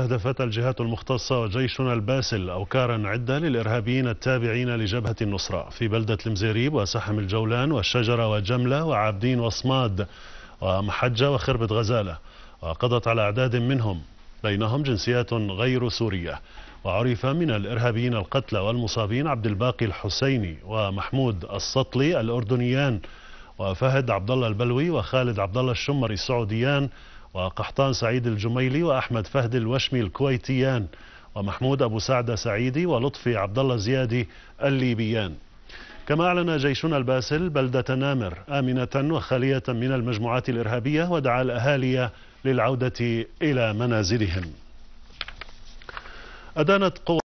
استهدفت الجهات المختصة وجيشنا الباسل أوكارا عدة للإرهابيين التابعين لجبهة النصرة في بلدة المزيريب وسحم الجولان والشجرة وجملة وعابدين وصماد ومحجة وخربة غزالة وقضت على أعداد منهم بينهم جنسيات غير سورية وعرف من الإرهابيين القتلى والمصابين عبد الباقي الحسيني ومحمود السطلي الأردنيان وفهد عبد الله البلوي وخالد عبد الله الشمري السعوديان وقحطان سعيد الجميلي وأحمد فهد الوشمي الكويتيان ومحمود أبو سعد سعيدي ولطفي عبد الله زيادي الليبيان كما أعلن جيشنا الباسل بلدة نامر آمنة وخالية من المجموعات الإرهابية ودعا الأهالي للعودة إلى منازلهم أدانت قوة